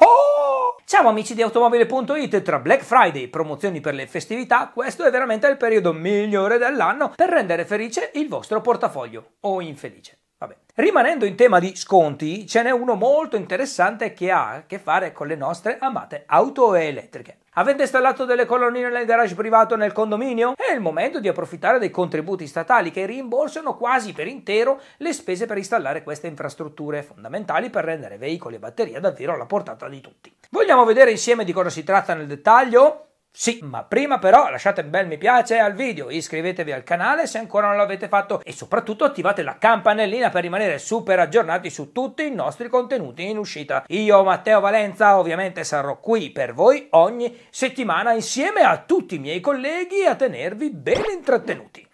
Oh! Ciao amici di automobile.it, tra Black Friday e promozioni per le festività, questo è veramente il periodo migliore dell'anno per rendere felice il vostro portafoglio o infelice. Vabbè. Rimanendo in tema di sconti, ce n'è uno molto interessante che ha a che fare con le nostre amate auto elettriche. Avete installato delle colonnine nel garage privato nel condominio? È il momento di approfittare dei contributi statali che rimborsano quasi per intero le spese per installare queste infrastrutture, fondamentali per rendere veicoli e batteria davvero alla portata di tutti. Vogliamo vedere insieme di cosa si tratta nel dettaglio? Sì, ma prima però lasciate un bel mi piace al video, iscrivetevi al canale se ancora non l'avete fatto e soprattutto attivate la campanellina per rimanere super aggiornati su tutti i nostri contenuti in uscita. Io, Matteo Valenza, ovviamente sarò qui per voi ogni settimana insieme a tutti i miei colleghi a tenervi ben intrattenuti.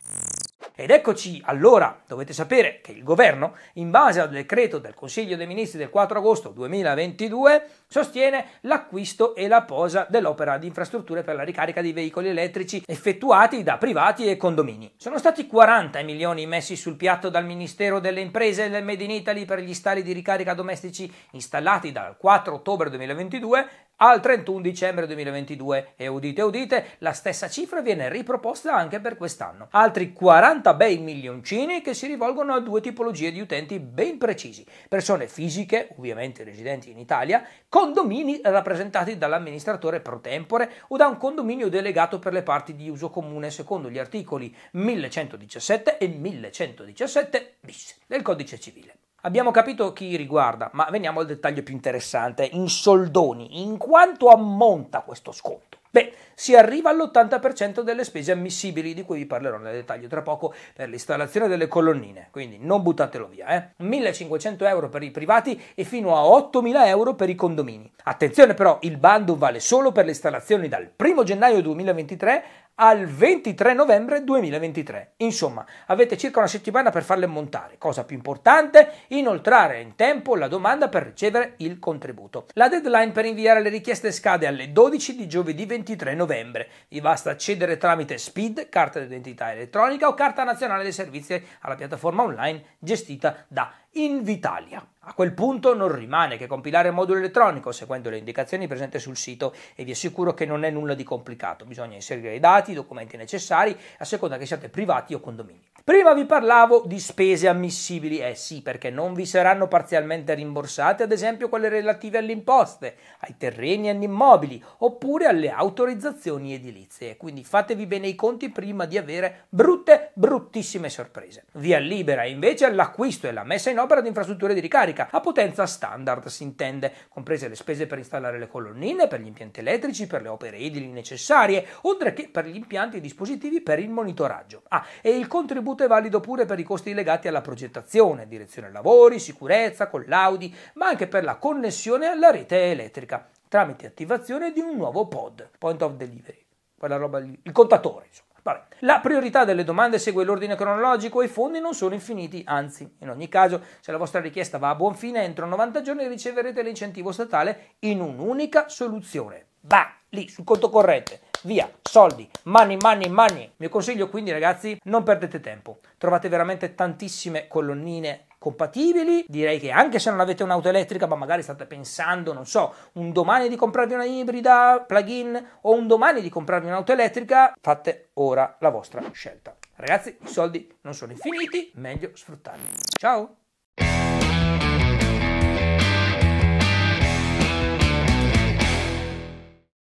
Ed eccoci allora, dovete sapere che il governo, in base al decreto del Consiglio dei Ministri del 4 agosto 2022, sostiene l'acquisto e la posa dell'opera di infrastrutture per la ricarica di veicoli elettrici effettuati da privati e condomini. Sono stati 40 milioni messi sul piatto dal Ministero delle Imprese e del Made in Italy per gli stali di ricarica domestici installati dal 4 ottobre 2022 al 31 dicembre 2022 e udite udite, la stessa cifra viene riproposta anche per quest'anno. Altri 40 60 bei milioncini che si rivolgono a due tipologie di utenti ben precisi, persone fisiche, ovviamente residenti in Italia, condomini rappresentati dall'amministratore pro tempore o da un condominio delegato per le parti di uso comune secondo gli articoli 1117 e 1117 bis del codice civile. Abbiamo capito chi riguarda, ma veniamo al dettaglio più interessante, in soldoni, in quanto ammonta questo sconto. Beh, si arriva all'80% delle spese ammissibili, di cui vi parlerò nel dettaglio tra poco, per l'installazione delle colonnine, quindi non buttatelo via. Eh? 1500 euro per i privati e fino a 8000 euro per i condomini. Attenzione però, il bando vale solo per le installazioni dal 1 gennaio 2023 al 23 novembre 2023. Insomma, avete circa una settimana per farle montare. Cosa più importante, inoltrare in tempo la domanda per ricevere il contributo. La deadline per inviare le richieste scade alle 12 di giovedì 23 novembre. Vi basta accedere tramite SPID, carta d'identità elettronica o carta nazionale dei servizi alla piattaforma online gestita da Invitalia. A quel punto non rimane che compilare il modulo elettronico seguendo le indicazioni presenti sul sito e vi assicuro che non è nulla di complicato, bisogna inserire i dati, i documenti necessari a seconda che siate privati o condomini. Prima vi parlavo di spese ammissibili, eh sì, perché non vi saranno parzialmente rimborsate ad esempio quelle relative alle imposte, ai terreni e agli immobili, oppure alle autorizzazioni edilizie, quindi fatevi bene i conti prima di avere brutte, bruttissime sorprese. Via libera invece all'acquisto e la messa in opera di infrastrutture di ricarica, a potenza standard si intende, comprese le spese per installare le colonnine, per gli impianti elettrici, per le opere edili necessarie, oltre che per gli impianti e dispositivi per il monitoraggio. Ah, e il contributo riconosciuta e valido pure per i costi legati alla progettazione, direzione lavori, sicurezza, collaudi, ma anche per la connessione alla rete elettrica tramite attivazione di un nuovo pod, point of delivery, quella roba lì, il contatore insomma. Vabbè. La priorità delle domande segue l'ordine cronologico e i fondi non sono infiniti, anzi, in ogni caso, se la vostra richiesta va a buon fine, entro 90 giorni riceverete l'incentivo statale in un'unica soluzione. Bah, lì, sul conto corrente via, soldi, money, money, money. Il mio consiglio quindi ragazzi, non perdete tempo, trovate veramente tantissime colonnine compatibili. Direi che anche se non avete un'auto elettrica, ma magari state pensando, non so, un domani di comprarvi una ibrida, plug-in o un domani di comprarvi un'auto elettrica, fate ora la vostra scelta. Ragazzi, i soldi non sono infiniti, meglio sfruttarli. Ciao!